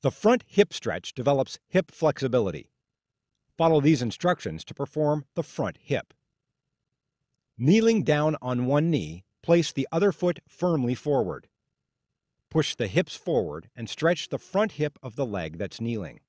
The front hip stretch develops hip flexibility. Follow these instructions to perform the front hip. Kneeling down on one knee, place the other foot firmly forward. Push the hips forward and stretch the front hip of the leg that's kneeling.